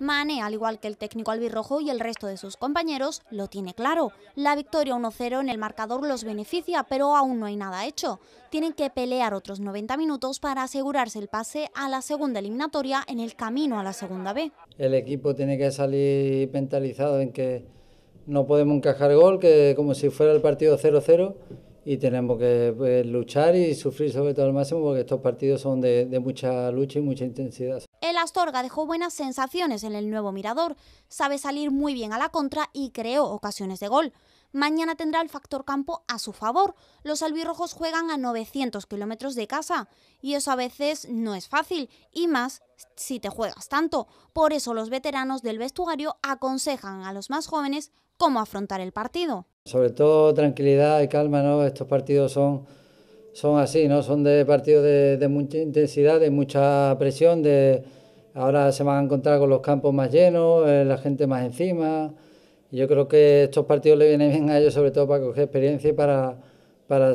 Mane, al igual que el técnico albirrojo y el resto de sus compañeros, lo tiene claro. La victoria 1-0 en el marcador los beneficia, pero aún no hay nada hecho. Tienen que pelear otros 90 minutos para asegurarse el pase a la segunda eliminatoria en el camino a la segunda B. El equipo tiene que salir mentalizado en que no podemos encajar gol, que como si fuera el partido 0-0 y tenemos que eh, luchar y sufrir sobre todo al máximo porque estos partidos son de mucha lucha y mucha intensidad. Astorga dejó buenas sensaciones en el nuevo Mirador, sabe salir muy bien a la contra y creó ocasiones de gol. Mañana tendrá el factor campo a su favor. Los albirrojos juegan a 900 kilómetros de casa y eso a veces no es fácil y más si te juegas tanto. Por eso los veteranos del vestuario aconsejan a los más jóvenes cómo afrontar el partido. Sobre todo tranquilidad y calma, ¿no? Estos partidos son así, ¿no? Son de partidos de, mucha intensidad, de mucha presión, de, Ahora se van a encontrar con los campos más llenos, eh, la gente más encima. yo creo que estos partidos le vienen bien a ellos, sobre todo para coger experiencia y para, para,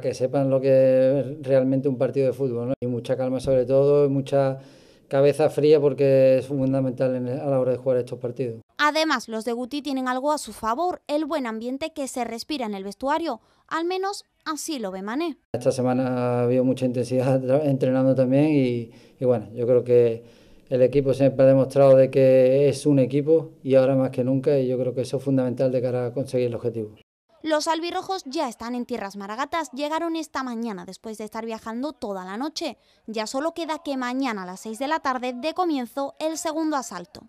que sepan lo que es realmente un partido de fútbol. Y mucha calma, sobre todo, mucha cabeza fría, porque es fundamental a la hora de jugar estos partidos. Además, los de Guti tienen algo a su favor, el buen ambiente que se respira en el vestuario, al menos así lo ve Mané. Esta semana ha habido mucha intensidad entrenando también y bueno, yo creo que el equipo siempre ha demostrado de que es un equipo y ahora más que nunca y yo creo que eso es fundamental de cara a conseguir el objetivo. Los albirrojos ya están en tierras maragatas, llegaron esta mañana después de estar viajando toda la noche. Ya solo queda que mañana a las 6 de la tarde de comienzo el segundo asalto.